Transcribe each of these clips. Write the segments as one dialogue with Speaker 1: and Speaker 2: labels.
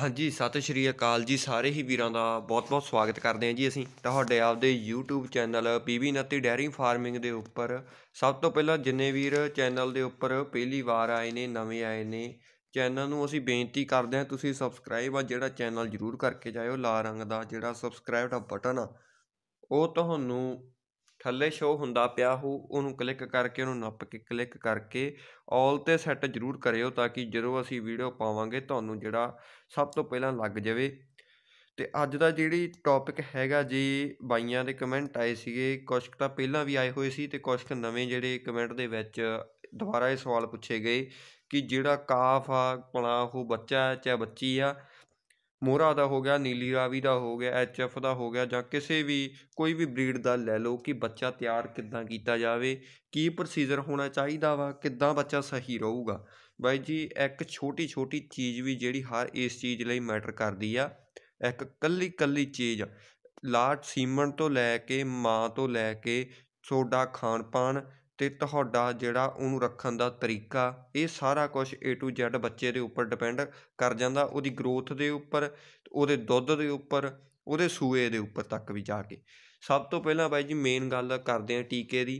Speaker 1: ਹਾਂਜੀ ਸਤਿ ਸ਼੍ਰੀ ਅਕਾਲ ਜੀ ਸਾਰੇ ਹੀ ਵੀਰਾਂ ਦਾ ਬਹੁਤ-ਬਹੁਤ ਸਵਾਗਤ ਕਰਦੇ ਹਾਂ ਜੀ ਅਸੀਂ ਤੁਹਾਡੇ ਆਪਦੇ YouTube channel PB 29 dairy farming ਦੇ ਉੱਪਰ ਸਭ ਤੋਂ ਪਹਿਲਾਂ ਜਿੰਨੇ ਵੀਰ ਚੈਨਲ ਦੇ ਉੱਪਰ ਪਹਿਲੀ ਵਾਰ ਆਏ ਨੇ ਨਵੇਂ ਆਏ ਨੇ ਚੈਨਲ ਨੂੰ ਅਸੀਂ ਬੇਨਤੀ ਕਰਦੇ ਹਾਂ ਤੁਸੀਂ ਸਬਸਕ੍ਰਾਈਬ ਆ ਜਿਹੜਾ ਚੈਨਲ ਜ਼ਰੂਰ ਕਰਕੇ ਜਾਇਓ ਲਾਲ ਰੰਗ ਦਾ ਜਿਹੜਾ ਸਬਸਕ੍ਰਾਈਬ ਦਾ ਬਟਨ ਆ ਉਹ ਤੁਹਾਨੂੰ ਥੱਲੇ ਸ਼ੋ ਹੁੰਦਾ ਪਿਆ ਹੋ ਉਹਨੂੰ ਕਲਿੱਕ ਕਰਕੇ ਉਹਨੂੰ ਨੱਪ ਕੇ ਕਲਿੱਕ ਕਰਕੇ ਆਲ ਤੇ ਸੈੱਟ ਜ਼ਰੂਰ ਕਰਿਓ ਤਾਂ ਕਿ ਜਦੋਂ ਅਸੀਂ ਵੀਡੀਓ ਪਾਵਾਂਗੇ ਤੁਹਾਨੂੰ ਜਿਹੜਾ ਸਭ ਤੋਂ ਪਹਿਲਾਂ ਲੱਗ ਜਾਵੇ ਤੇ ਅੱਜ ਦਾ ਜਿਹੜੀ ਟੌਪਿਕ ਹੈਗਾ ਜੀ ਬਾਈਆਂ ਦੇ ਕਮੈਂਟ ਆਏ ਸੀਗੇ ਕੁਝ ਤਾਂ ਪਹਿਲਾਂ ਵੀ ਆਏ ਹੋਏ ਸੀ ਤੇ ਕੁਝ ਨਵੇਂ ਜਿਹੜੇ ਕਮੈਂਟ ਦੇ ਵਿੱਚ ਦੁਬਾਰਾ ਇਹ ਸਵਾਲ ਪੁੱਛੇ ਗਏ ਕਿ ਜਿਹੜਾ ਕਾਫ ਆ ਪਣਾ ਉਹ ਬੱਚਾ ਹੈ ਚਾਹੇ ਬੱਚੀ ਆ ਮੋਹਰਾ ਦਾ ਹੋ ਗਿਆ ਨੀਲੀ ਰਾਵੀ ਦਾ ਹੋ ਗਿਆ ਐਚ ਐਫ ਦਾ ਹੋ ਗਿਆ ਜਾਂ ਕਿਸੇ ਵੀ ਕੋਈ ਵੀ ਬਰੀਡ ਦਾ ਲੈ ਲਓ ਕਿ ਬੱਚਾ ਤਿਆਰ ਕਿੱਦਾਂ ਕੀਤਾ ਜਾਵੇ ਕੀ ਪ੍ਰੋਸੀਜਰ ਹੋਣਾ ਚਾਹੀਦਾ ਵਾ ਕਿੱਦਾਂ ਬੱਚਾ ਸਹੀ ਰਹੂਗਾ ਬਾਈ ਜੀ ਇੱਕ ਛੋਟੀ ਛੋਟੀ ਚੀਜ਼ ਵੀ ਜਿਹੜੀ ਹਰ ਇਸ ਚੀਜ਼ ਲਈ ਮੈਟਰ ਕਰਦੀ ਆ ਇੱਕ ਕੱਲੀ ਕੱਲੀ ਚੀਜ਼ ਲਾਟ ਸੀਮਣ ਤੋਂ ਲੈ ਕੇ ਮਾਂ ਤੋਂ ਲੈ ਕੇ ਛੋਡਾ ਖਾਣ ਪਾਣ ਤੇ ਤੁਹਾਡਾ ਜਿਹੜਾ ਉਹਨੂੰ ਰੱਖਣ ਦਾ ਤਰੀਕਾ ਇਹ ਸਾਰਾ ਕੁਝ ਏ ਟੂ Z ਬੱਚੇ ਦੇ ਉੱਪਰ ਡਿਪੈਂਡ ਕਰ ਜਾਂਦਾ ਉਹਦੀ ਗਰੋਥ ਦੇ ਉੱਪਰ ਉਹਦੇ ਦੁੱਧ ਦੇ ਉੱਪਰ ਉਹਦੇ ਸੂਏ ਦੇ ਉੱਪਰ ਤੱਕ ਵੀ ਜਾ ਕੇ ਸਭ ਤੋਂ ਪਹਿਲਾਂ ਬਾਈ ਜੀ ਮੇਨ ਗੱਲ ਕਰਦੇ ਆ ਟੀਕੇ ਦੀ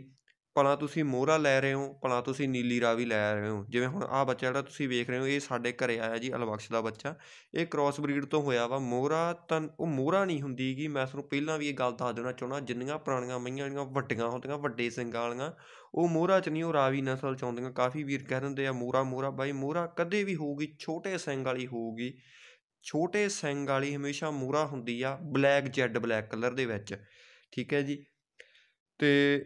Speaker 1: ਪਲਾਂ ਤੁਸੀਂ ਮੋਹਰਾ ਲੈ ਰਹੇ ਹੋ ਪਲਾਂ ਤੁਸੀਂ ਨੀਲੀ ਰਾਵੀ ਲੈ ਰਹੇ ਹੋ ਜਿਵੇਂ ਹੁਣ ਆਹ ਬੱਚਾ ਜਿਹੜਾ ਤੁਸੀਂ ਵੇਖ ਰਹੇ ਹੋ ਇਹ ਸਾਡੇ ਘਰੇ ਆਇਆ ਜੀ ਅਲਬਖਸ਼ ਦਾ ਬੱਚਾ ਇਹ ਕ੍ਰਾਸ ਬਰੀਡ ਤੋਂ ਹੋਇਆ ਵਾ ਮੋਹਰਾ ਤਾਂ ਉਹ ਮੋਹਰਾ ਨਹੀਂ ਹੁੰਦੀਗੀ ਮੈਂ ਤੁਹਾਨੂੰ ਪਹਿਲਾਂ ਵੀ ਇਹ ਗੱਲ ਦੱਸ ਦੇਣਾ ਚਾਹੁੰਦਾ ਜਿੰਨੀਆਂ ਪੁਰਾਣੀਆਂ ਮਈਆਂ ਜਿਹੜੀਆਂ ਵੱਡੀਆਂ ਹੁੰਦੀਆਂ ਵੱਡੇ ਸਿੰਗਾਂ ਵਾਲੀਆਂ ਉਹ ਮੋਹਰਾ ਚ ਨਹੀਂ ਉਹ ਰਾਵੀ ਨਸਲ ਚ ਆਉਂਦੀਆਂ ਕਾਫੀ ਵੀਰ ਕਹਿ ਦਿੰਦੇ ਆ ਮੋਹਰਾ ਮੋਹਰਾ ਬਾਈ ਮੋਹਰਾ ਕਦੇ ਵੀ ਹੋਊਗੀ ਛੋਟੇ ਸਿੰਗ ਵਾਲੀ ਹੋਊਗੀ ਛੋਟੇ ਸਿੰਗ ਵਾਲੀ ਹਮੇਸ਼ਾ ਮੋਹਰਾ ਹੁੰਦੀ ਆ ਬਲੈਕ ਜੈਡ ਬਲੈਕ ਕਲਰ ਦੇ ਵਿੱਚ ਠੀਕ ਹੈ ਜੀ ਤੇ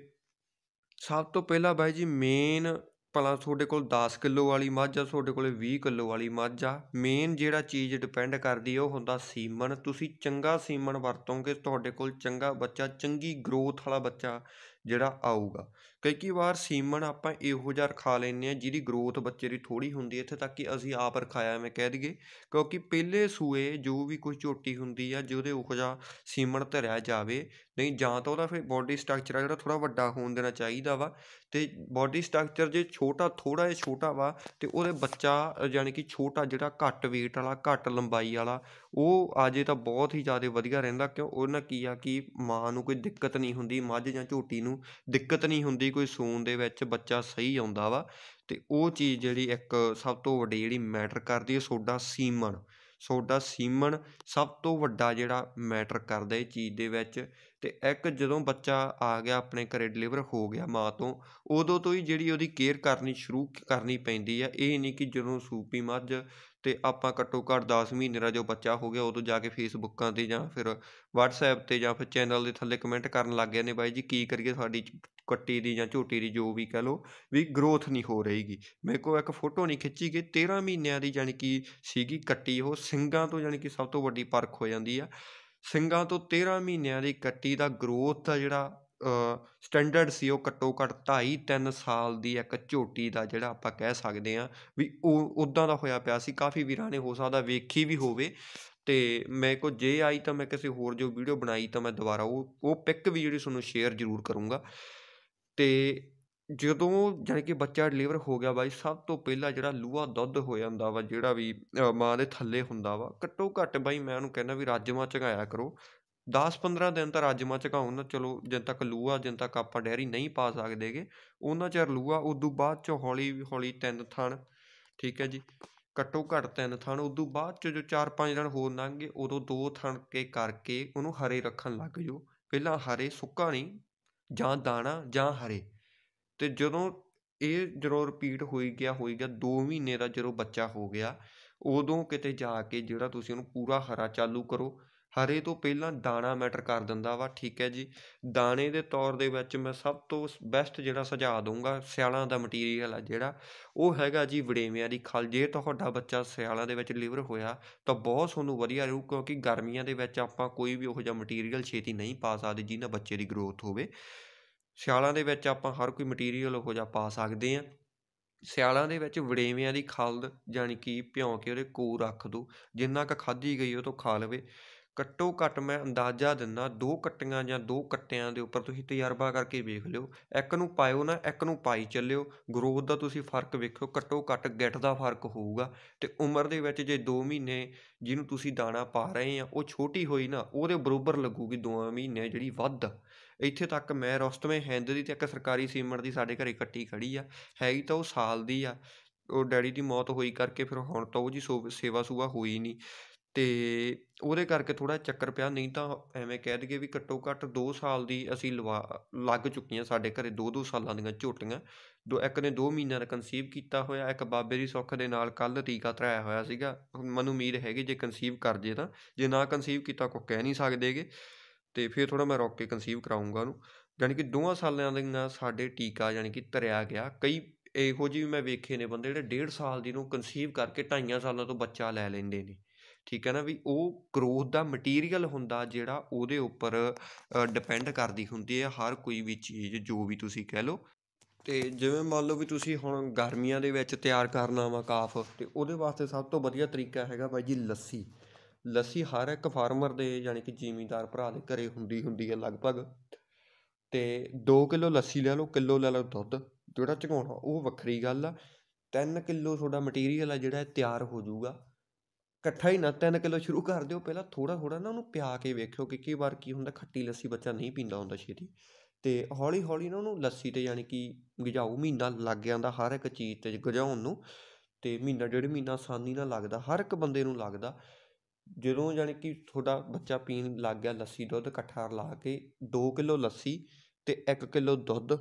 Speaker 1: ਸਭ ਤੋਂ ਪਹਿਲਾਂ ਬਾਈ ਜੀ ਮੇਨ ਪਲਾ ਤੁਹਾਡੇ ਕੋਲ 10 ਕਿਲੋ ਵਾਲੀ ਮੱਝ ਆ ਤੁਹਾਡੇ ਕੋਲੇ 20 ਕਿਲੋ ਵਾਲੀ ਮੱਝ ਆ ਮੇਨ ਜਿਹੜਾ ਚੀਜ਼ ਡਿਪੈਂਡ ਕਰਦੀ ਉਹ ਹੁੰਦਾ ਸੀਮਨ ਤੁਸੀਂ ਚੰਗਾ ਸੀਮਨ ਵਰਤੋਗੇ ਤੁਹਾਡੇ ਕੋਲ ਚੰਗਾ ਬੱਚਾ ਚੰਗੀ ਗਰੋਥ ਵਾਲਾ ਬੱਚਾ ਜਿਹੜਾ ਆਊਗਾ ਕਈ ਕਈ ਵਾਰ ਸੀਮਨ ਆਪਾਂ ਇਹੋ ਜਿਹਾ ਰਖਾ ਲੈਂਦੇ ਆ ਜਿਹਦੀ ਗਰੋਥ ਬੱਚੇ ਦੀ ਥੋੜੀ ਹੁੰਦੀ ਹੈ ਇੱਥੇ ਤੱਕ ਕਿ ਅਸੀਂ ਆਪ ਰਖਾਇਆ ਮੈਂ ਕਹਿ ਦਈਏ ਕਿਉਂਕਿ ਪਹਿਲੇ ਸੂਏ ਜੋ ਵੀ ਕੋਈ ਝੋਟੀ ਹੁੰਦੀ ਆ ਜਿਹਦੇ ਉਹ ਜਿਹਾ ਸੀਮਨ ਧਰਿਆ ਜਾਵੇ ਨਹੀਂ ਜਾਂ ਤਾਂ ਉਹਦਾ ਫਿਰ ਬਾਡੀ ਸਟਰਕਚਰ ਆ ਜਿਹੜਾ ਥੋੜਾ ਵੱਡਾ ਹੋਣ ਦੇਣਾ ਚਾਹੀਦਾ ਵਾ ਤੇ ਬਾਡੀ ਸਟਰਕਚਰ ਜੇ ਛੋਟਾ ਥੋੜਾ ਜਿਹਾ ਛੋਟਾ ਵਾ ਤੇ ਉਹਦੇ ਬੱਚਾ ਯਾਨੀ ਕਿ ਛੋਟਾ ਜਿਹੜਾ ਘੱਟ weight ਵਾਲਾ ਘੱਟ ਲੰਬਾਈ ਵਾਲਾ ਉਹ ਆਜੇ ਤਾਂ ਬਹੁਤ ਹੀ ਜ਼ਿਆਦਾ ਵਧੀਆ ਰਹਿੰਦਾ ਕਿਉਂ ਉਹਨਾਂ ਕੀ ਆ ਕਿ ਮਾਂ ਨੂੰ ਕੋਈ ਦਿੱਕਤ ਨਹੀਂ ਹੁੰਦੀ ਮੱਝ ਜਾਂ ਝੋਟੀ ਨੂੰ ਨੂੰ ਦਿੱਕਤ ਨਹੀਂ ਹੁੰਦੀ ਕੋਈ ਸੂਣ ਦੇ ਵਿੱਚ ਬੱਚਾ ਸਹੀ ਆਉਂਦਾ ਵਾ ਤੇ ਉਹ ਚੀਜ਼ ਜਿਹੜੀ ਇੱਕ ਸਭ ਤੋਂ ਵੱਡੀ ਜਿਹੜੀ ਮੈਟਰ ਕਰਦੀ ਹੈ ਸੋਡਾ ਸੀਮਨ ਸੋਡਾ ਸੀਮਨ ਸਭ ਤੋਂ ਵੱਡਾ ਜਿਹੜਾ ਮੈਟਰ ਕਰਦਾ ਇਹ ਚੀਜ਼ ਦੇ ਵਿੱਚ ਤੇ ਇੱਕ ਜਦੋਂ ਬੱਚਾ ਆ ਗਿਆ ਆਪਣੇ ਘਰੇ ਡਿਲੀਵਰ ਹੋ ਗਿਆ ਮਾਂ ਤੋਂ ਉਦੋਂ ਤੋਂ ਹੀ ਜਿਹੜੀ ਉਹਦੀ ਕੇਅਰ ਕਰਨੀ ਸ਼ੁਰੂ ਕਰਨੀ ਪੈਂਦੀ ਆ ਇਹ ਨਹੀਂ ਕਿ ਜਦੋਂ ਸੂਪੀ ਮੱਝ ਤੇ ਆਪਾਂ ਘੱਟੋ ਘੱਟ 10 ਮਹੀਨੇ ਦਾ ਜੋ ਬੱਚਾ ਹੋ ਗਿਆ ਉਦੋਂ ਜਾ ਕੇ ਫੇਸਬੁੱਕਾਂ 'ਤੇ ਜਾਂ ਫਿਰ ਵਟਸਐਪ 'ਤੇ ਜਾਂ ਫਿਰ ਚੈਨਲ ਦੇ ਥੱਲੇ ਕਮੈਂਟ ਕਰਨ ਲੱਗ ਗਏ ਨੇ ਬਾਈ ਜੀ ਕੀ ਕਰੀਏ ਸਾਡੀ ਕੱਟੀ ਦੀ ਜਾਂ ਝੋਟੀ ਦੀ ਜੋ ਵੀ ਕਹਿ ਲਓ ਵੀ ਗਰੋਥ ਨਹੀਂ ਹੋ ਰਹੀਗੀ ਮੇਰੇ ਕੋਲ ਇੱਕ ਫੋਟੋ ਨਹੀਂ ਖਿੱਚੀ ਕਿ 13 ਮਹੀਨਿਆਂ ਦੀ ਜਾਨੀ ਕਿ ਸੀਗੀ ਕੱਟੀ ਉਹ ਸਿੰਘਾਂ ਤੋਂ ਜਾਨੀ ਕਿ ਸਭ ਤੋਂ ਵੱਡੀ ਪਰਖ ਹੋ ਜਾਂਦੀ ਆ ਸਿੰਘਾਂ ਤੋਂ 13 ਮਹੀਨਿਆਂ ਦੀ ਕੱਟੀ ਦਾ ਗਰੋਥ ਦਾ ਜਿਹੜਾ ਸਟੈਂਡਰਡ ਸੀ ਉਹ ਘੱਟੋ ਘੱਟ ਢਾਈ ਤਿੰਨ ਸਾਲ ਦੀ ਇੱਕ ਝੋਟੀ ਦਾ ਜਿਹੜਾ ਆਪਾਂ ਕਹਿ ਸਕਦੇ ਹਾਂ ਵੀ ਉਹ ਉਦਾਂ ਦਾ ਹੋਇਆ ਪਿਆ ਸੀ ਕਾਫੀ ਵੀਰਾਂ ਨੇ ਹੋ ਸਕਦਾ ਵੇਖੀ ਵੀ ਹੋਵੇ ਤੇ ਮੈਂ ਕੋ ਜੇ ਆਈ ਤਾਂ ਮੈਂ ਕਿਸੇ ਹੋਰ ਜੋ ਵੀਡੀਓ ਬਣਾਈ ਤਾਂ ਮੈਂ ਦੁਬਾਰਾ ਉਹ ਉਹ ਪਿਕ ਵੀ ਜਿਹੜੀ ਤੁਹਾਨੂੰ ਸ਼ੇਅਰ ਜ਼ਰੂਰ ਕਰੂੰਗਾ ਤੇ ਜਦੋਂ ਜਾਨੀ ਕਿ ਬੱਚਾ ਡਿਲੀਵਰ ਹੋ ਗਿਆ ਬਾਈ ਸਭ ਤੋਂ ਪਹਿਲਾਂ ਜਿਹੜਾ ਲੂਹਾ ਦੁੱਧ ਹੋ ਜਾਂਦਾ ਵਾ ਜਿਹੜਾ ਵੀ ਮਾਂ ਦੇ ਥੱਲੇ ਹੁੰਦਾ ਵਾ ਘੱਟੋ ਘੱਟ ਬਾਈ ਮੈਂ ਉਹਨੂੰ ਕਹਿੰਦਾ ਵੀ ਰਾਜਮਾ ਚਗਾਇਆ ਕਰੋ 10-15 ਦਿਨ ਤਾਂ ਰਾਜਮਾ ਨਾ ਚਲੋ ਜਦ ਤੱਕ ਲੂਆ ਜਦ ਤੱਕ ਆਪਾਂ ਡੈਰੀ ਨਹੀਂ ਪਾ ਸਕਦੇਗੇ ਉਹਨਾਂ ਚਿਰ ਲੂਆ ਉਦੋਂ ਬਾਅਦ ਚ ਹੌਲੀ ਹੌਲੀ ਤਿੰਨ ਥਣ ਠੀਕ ਹੈ ਜੀ ਘੱਟੋ ਘੱਟ ਤਿੰਨ ਥਣ ਉਦੋਂ ਬਾਅਦ ਚ ਜੋ 4-5 ਦਿਨ ਹੋਰ ਲੰਘ ਉਦੋਂ ਦੋ ਥਣ ਕੇ ਕਰਕੇ ਉਹਨੂੰ ਹਰੇ ਰੱਖਣ ਲੱਗ ਜਾਓ ਪਹਿਲਾਂ ਹਰੇ ਸੁੱਕਾ ਨਹੀਂ ਜਾਂ ਦਾਣਾ ਜਾਂ ਹਰੇ ਤੇ ਜਦੋਂ ਇਹ ਜਰੂਰ ਰਿਪੀਟ ਹੋਈ ਗਿਆ ਹੋਈ ਗਿਆ 2 ਮਹੀਨੇ ਦਾ ਜਦੋਂ ਬੱਚਾ ਹੋ ਗਿਆ ਉਦੋਂ ਕਿਤੇ ਜਾ ਕੇ ਜਿਹੜਾ ਤੁਸੀਂ ਉਹਨੂੰ ਪੂਰਾ ਹਰਾ ਚਾਲੂ ਕਰੋ ਹਰੇ ਤੋਂ ਪਹਿਲਾਂ ਦਾਣਾ ਮੈਟਰ ਕਰ ਦਿੰਦਾ ਵਾ ਠੀਕ ਹੈ ਜੀ ਦਾਣੇ ਦੇ ਤੌਰ ਦੇ ਵਿੱਚ ਮੈਂ ਸਭ ਤੋਂ ਬੈਸਟ ਜਿਹੜਾ ਸੁਝਾਅ ਦਊਂਗਾ ਸਿਆਲਾਂ ਦਾ ਮਟੀਰੀਅਲ ਆ ਜਿਹੜਾ ਉਹ ਹੈਗਾ ਜੀ ਵੜੇਵਿਆਂ ਦੀ ਖਲ ਜੇ ਤੁਹਾਡਾ ਬੱਚਾ ਸਿਆਲਾਂ ਦੇ ਵਿੱਚ ਲਿਵਰ ਹੋਇਆ ਤਾਂ ਬਹੁਤ ਤੁਹਾਨੂੰ ਵਧੀਆ ਰਹੂ ਕਿਉਂਕਿ ਗਰਮੀਆਂ ਦੇ ਵਿੱਚ ਆਪਾਂ ਕੋਈ ਵੀ ਉਹੋ ਜਿਹਾ ਮਟੀਰੀਅਲ ਛੇਤੀ ਨਹੀਂ ਪਾ ਸਕਦੇ ਜਿਹਨਾਂ ਬੱਚੇ ਦੀ ਗਰੋਥ ਹੋਵੇ ਸਿਆਲਾਂ ਦੇ ਵਿੱਚ ਆਪਾਂ ਹਰ ਕੋਈ ਮਟੀਰੀਅਲ ਉਹੋ ਜਿਹਾ ਪਾ ਸਕਦੇ ਆ ਸਿਆਲਾਂ ਦੇ ਵਿੱਚ ਵੜੇਵਿਆਂ ਦੀ ਖਲ ਜਾਨੀ ਕਿ ਭਿਉਂ ਕੇ ਉਹਦੇ ਕੋਲ ਰੱਖ ਦੋ ਜਿੰਨਾ ਕ ਖਾਧੀ ਗਈ ਉਹ ਤੋਂ ਖਾ ਲਵੇ ਘੱਟੋ ਘੱਟ ਮੈਂ ਅੰਦਾਜ਼ਾ ਦਿੰਦਾ ਦੋ ਕੱਟੀਆਂ ਜਾਂ ਦੋ ਕੱਟਿਆਂ ਦੇ ਉੱਪਰ ਤੁਸੀਂ ਤਜਰਬਾ ਕਰਕੇ ਵੇਖ ਲਿਓ ਇੱਕ ਨੂੰ ਪਾਇਓ ਨਾ ਇੱਕ ਨੂੰ ਪਾਈ ਚੱਲਿਓ ਗਰੋਥ ਦਾ ਤੁਸੀਂ ਫਰਕ ਵੇਖੋ ਘੱਟੋ ਘੱਟ ਗੈਟ ਦਾ ਫਰਕ ਹੋਊਗਾ ਤੇ ਉਮਰ ਦੇ ਵਿੱਚ ਜੇ 2 ਮਹੀਨੇ ਜਿਹਨੂੰ ਤੁਸੀਂ ਦਾਣਾ ਪਾ ਰਹੇ ਆ ਉਹ ਛੋਟੀ ਹੋਈ ਨਾ ਉਹਦੇ ਬਰੋਬਰ ਲੱਗੂਗੀ 2 ਮਹੀਨੇ ਜਿਹੜੀ ਵੱਧ ਇੱਥੇ ਤੱਕ ਮੈਂ ਰੋਸਟਵੇਂ ਹਿੰਦ ਦੀ ਤੇ ਇੱਕ ਸਰਕਾਰੀ ਸੀਮਟ ਦੀ ਸਾਡੇ ਘਰੇ ਕੱਟੀ ਖੜੀ ਆ ਹੈਗੀ ਤਾਂ ਉਹ ਸਾਲ ਦੀ ਆ ਉਹ ਡੈਡੀ ਦੀ ਮੌਤ ਹੋਈ ਕਰਕੇ ਫਿਰ ਹੁਣ ਤਾਂ ਉਹ ਜੀ ਸੇਵਾ ਸੁਵਾ ਹੋਈ ਨਹੀਂ ਅਤੇ ਉਹਦੇ ਕਰਕੇ ਥੋੜ੍ਹਾ ਚੱਕਰ ਪਿਆ ਨਹੀਂ ਤਾਂ ਐਵੇਂ ਕਹਿ ਦਈਏ ਵੀ ਘੱਟੋ ਘੱਟ ਦੋ ਸਾਲ ਦੀ ਅਸੀਂ ਲਵਾ ਲੱਗ ਚੁੱਕੀਆਂ ਸਾਡੇ ਘਰ ਦੋ ਦੋ ਸਾਲਾਂ ਦੀਆਂ ਝੋਟੀਆਂ ਦੋ ਇੱਕ ਨੇ ਦੋ ਮਹੀਨਿਆਂ ਦਾ ਕਨਸੀਵ ਕੀਤਾ ਹੋਇਆ ਇੱਕ ਬਾਬੇ ਦੀ ਸੁੱਖ ਦੇ ਨਾਲ ਕੱਲ ਟੀਕਾ ਧਰਾਇਆ ਹੋਇਆ ਸੀਗਾ ਮੈਨੂੰ ਉਮੀਦ ਹੈਗੀ ਜੇ ਕਨਸੀਵ ਕਰ ਜੇ ਤਾਂ ਜੇ ਨਾ ਕਨਸੀਵ ਕੀਤਾ ਕੋ ਕਹਿ ਨਹੀਂ ਸਕਦੇਗੇ ਤੇ ਫਿਰ ਥੋੜਾ ਮੈਂ ਰੋਕ ਕੇ ਕਨਸੀਵ ਕਰਾਉਂਗਾ ਉਹਨੂੰ ਯਾਨੀ ਕਿ ਦੋਹਾਂ ਸਾਲਾਂ ਦੀਆਂ ਸਾਡੇ ਟੀਕਾ ਯਾਨੀ ਕਿ ਧਰਿਆ ਗਿਆ ਕਈ ਇਹੋ ਜਿਹੀ ਮੈਂ ਵੇਖੇ ਨੇ ਬੰਦੇ ਜਿਹੜੇ 1.5 ਸਾਲ ਦੀ ਨੂੰ ਕਨਸੀਵ ਕਰਕੇ 2.5 ਸਾਲਾਂ ਤੋਂ ਬੱਚਾ ਲੈ ਲੈਂਦੇ ਨੇ ਠੀਕ ਹੈ ਨਾ ਵੀ ਉਹ ਗਰੋਥ ਦਾ ਮਟੀਰੀਅਲ ਹੁੰਦਾ ਜਿਹੜਾ ਉਹਦੇ ਉੱਪਰ ਡਿਪੈਂਡ ਕਰਦੀ ਹੁੰਦੀ ਹੈ ਹਰ ਕੋਈ ਵੀ ਚੀਜ਼ ਜੋ ਵੀ ਤੁਸੀਂ ਕਹਿ ਲਓ ਤੇ ਜਿਵੇਂ ਮੰਨ ਲਓ ਵੀ ਤੁਸੀਂ ਹੁਣ ਗਰਮੀਆਂ ਦੇ ਵਿੱਚ ਤਿਆਰ ਕਰਨਾ ਵਾ ਕਾਫ ਤੇ ਉਹਦੇ ਵਾਸਤੇ ਸਭ ਤੋਂ ਵਧੀਆ ਤਰੀਕਾ ਹੈਗਾ ਬਾਈ ਜੀ ਲੱਸੀ ਲੱਸੀ ਹਰ ਇੱਕ ਫਾਰਮਰ ਦੇ ਯਾਨੀ ਕਿ ਜ਼ਿਮੀਂਦਾਰ ਭਰਾ ਦੇ ਘਰੇ ਹੁੰਦੀ ਹੁੰਦੀ ਹੈ ਲਗਭਗ ਤੇ 2 ਕਿਲੋ ਲੱਸੀ ਲੈ ਲਓ ਕਿਲੋ ਲੈ ਲਓ ਦੁੱਧ ਜਿਹੜਾ ਚੁਕਾਉਣਾ ਉਹ ਵੱਖਰੀ ਗੱਲ ਆ 3 ਕਿਲੋ ਤੁਹਾਡਾ ਮਟੀਰੀਅਲ ਆ ਜਿਹੜਾ ਤਿਆਰ ਹੋ ਜਾਊਗਾ ਇਕੱਠਾ ਹੀ ਨਾ 3 ਕਿਲੋ ਸ਼ੁਰੂ ਕਰ ਦਿਓ ਪਹਿਲਾਂ ਥੋੜਾ ਥੋੜਾ ਨਾ ਉਹਨੂੰ ਪਿਆ ਕੇ ਵੇਖਿਓ ਕਿ ਕਈ ਵਾਰ ਕੀ ਹੁੰਦਾ ਖੱਟੀ ਲੱਸੀ ਬੱਚਾ ਨਹੀਂ ਪੀਂਦਾ ਹੁੰਦਾ ਛੇਤੀ ਤੇ ਹੌਲੀ ਹੌਲੀ ਨਾ ਉਹਨੂੰ ਲੱਸੀ 'ਤੇ ਯਾਨੀ ਕਿ ਗਿਜਾਉ ਮਹੀਨਾ ਲੱਗ ਜਾਂਦਾ ਹਰ ਇੱਕ ਚੀਜ਼ 'ਤੇ ਗਿਜਾਉਣ ਨੂੰ ਤੇ ਮਹੀਨਾ ਡੇਢ ਮਹੀਨਾ ਆਸਾਨੀ ਨਾਲ ਲੱਗਦਾ ਹਰ ਇੱਕ ਬੰਦੇ ਨੂੰ ਲੱਗਦਾ ਜਦੋਂ ਯਾਨੀ ਕਿ ਤੁਹਾਡਾ ਬੱਚਾ ਪੀਣ ਲੱਗ ਗਿਆ ਲੱਸੀ ਦੁੱਧ ਇਕੱਠਾ ਰਲਾ ਕੇ 2 ਕਿਲੋ ਲੱਸੀ ਤੇ 1 ਕਿਲੋ ਦੁੱਧ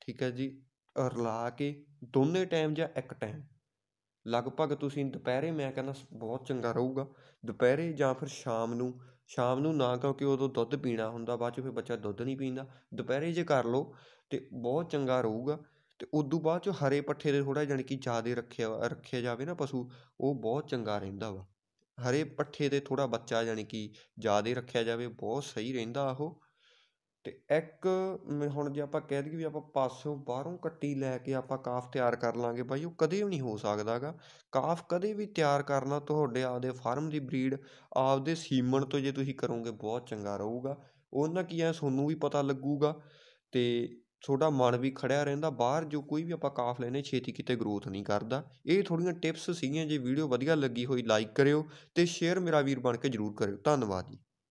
Speaker 1: ਠੀਕ ਹੈ ਜੀ ਰਲਾ ਕੇ ਦੋਨੇ ਟਾਈਮ ਜਾਂ ਇੱਕ ਟਾਈਮ ਲਗਭਗ ਤੁਸੀਂ ਦੁਪਹਿਰੇ ਮੈਂ ਕਹਿੰਦਾ ਬਹੁਤ ਚੰਗਾ ਰਹੂਗਾ ਦੁਪਹਿਰੇ ਜਾਂ ਫਿਰ ਸ਼ਾਮ ਨੂੰ ਸ਼ਾਮ ਨੂੰ ਨਾ ਕਿਉਂਕਿ ਉਦੋਂ ਦੁੱਧ ਪੀਣਾ ਹੁੰਦਾ ਬਾਅਦ 'ਚ ਫਿਰ ਬੱਚਾ ਦੁੱਧ ਨਹੀਂ ਪੀਂਦਾ ਦੁਪਹਿਰੇ ਜੇ ਕਰ ਲਓ ਤੇ ਬਹੁਤ ਚੰਗਾ ਰਹੂਗਾ ਤੇ ਉਦੋਂ ਬਾਅਦ 'ਚ ਹਰੇ ਪੱਠੇ ਦੇ ਥੋੜਾ ਜਾਨੀ ਕਿ ਰੱਖਿਆ ਰੱਖਿਆ ਜਾਵੇ ਨਾ ਪਸ਼ੂ ਉਹ ਬਹੁਤ ਚੰਗਾ ਰਹਿੰਦਾ ਵਾ ਹਰੇ ਪੱਠੇ ਤੇ ਥੋੜਾ ਬੱਚਾ ਜਾਨੀ ਕਿ ਰੱਖਿਆ ਜਾਵੇ ਬਹੁਤ ਸਹੀ ਰਹਿੰਦਾ ਉਹ ਤੇ ਇੱਕ ਹੁਣ ਜੇ ਆਪਾਂ ਕਹਿ ਦਈਏ ਵੀ ਆਪਾਂ ਪਾਸੋਂ ਬਾਹਰੋਂ ਕੱਟੀ ਲੈ ਕੇ ਆਪਾਂ ਕਾਫ਼ ਤਿਆਰ ਕਰ ਲਵਾਂਗੇ ਬਾਈ ਉਹ ਕਦੇ ਵੀ ਨਹੀਂ ਹੋ ਸਕਦਾ ਗਾ ਕਾਫ਼ ਕਦੇ ਵੀ ਤਿਆਰ ਕਰਨਾ ਤੁਹਾਡੇ ਆਪਦੇ ਫਾਰਮ ਦੀ ਬਰੀਡ ਆਪਦੇ ਸੀਮਣ ਤੋਂ ਜੇ ਤੁਸੀਂ ਕਰੋਗੇ ਬਹੁਤ ਚੰਗਾ ਰਹੂਗਾ ਉਹ ਨਾਲ ਕੀ ਹੈ ਤੁਹਾਨੂੰ ਵੀ ਪਤਾ ਲੱਗੂਗਾ ਤੇ ਤੁਹਾਡਾ ਮਨ ਵੀ ਖੜਿਆ ਰਹਿੰਦਾ ਬਾਹਰ ਜੋ ਕੋਈ ਵੀ ਆਪਾਂ ਕਾਫ ਲੈਨੇ ਛੇਤੀ ਕਿਤੇ ਗਰੋਥ ਨਹੀਂ ਕਰਦਾ ਇਹ ਥੋੜੀਆਂ ਟਿਪਸ ਸੀਗੀਆਂ ਜੇ ਵੀਡੀਓ ਵਧੀਆ ਲੱਗੀ ਹੋਈ ਲਾਈਕ ਕਰਿਓ ਤੇ ਸ਼ੇਅਰ ਮੇਰਾ ਵੀਰ ਬਣ ਕੇ ਜਰੂਰ ਕਰਿਓ ਧੰਨਵਾਦ ਜੀ